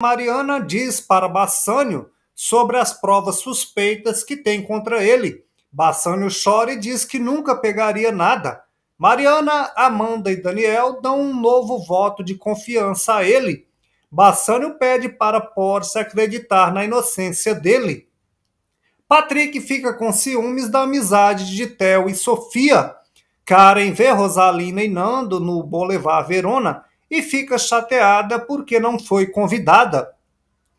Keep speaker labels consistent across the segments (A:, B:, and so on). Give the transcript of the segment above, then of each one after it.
A: Mariana diz para Bassânio sobre as provas suspeitas que tem contra ele. Bassânio chora e diz que nunca pegaria nada. Mariana, Amanda e Daniel dão um novo voto de confiança a ele. Bassânio pede para Porsche acreditar na inocência dele. Patrick fica com ciúmes da amizade de Theo e Sofia. Karen vê Rosalina e Nando no Boulevard Verona e fica chateada porque não foi convidada.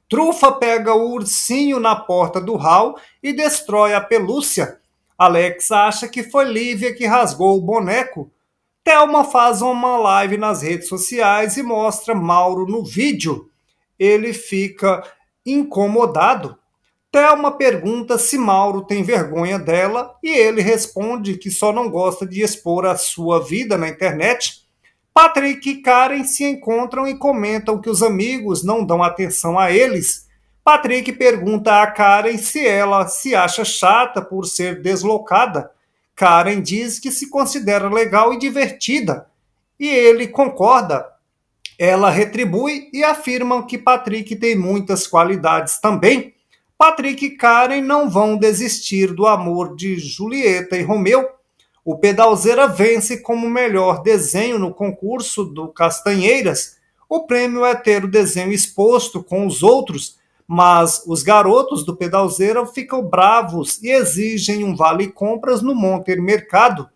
A: Trufa pega o ursinho na porta do hall e destrói a pelúcia. Alex acha que foi Lívia que rasgou o boneco. Thelma faz uma live nas redes sociais e mostra Mauro no vídeo. Ele fica incomodado. Thelma pergunta se Mauro tem vergonha dela e ele responde que só não gosta de expor a sua vida na internet. Patrick e Karen se encontram e comentam que os amigos não dão atenção a eles. Patrick pergunta a Karen se ela se acha chata por ser deslocada. Karen diz que se considera legal e divertida. E ele concorda. Ela retribui e afirmam que Patrick tem muitas qualidades também. Patrick e Karen não vão desistir do amor de Julieta e Romeu o Pedalzeira vence como melhor desenho no concurso do Castanheiras. O prêmio é ter o desenho exposto com os outros, mas os garotos do Pedalzeira ficam bravos e exigem um vale compras no Monter Mercado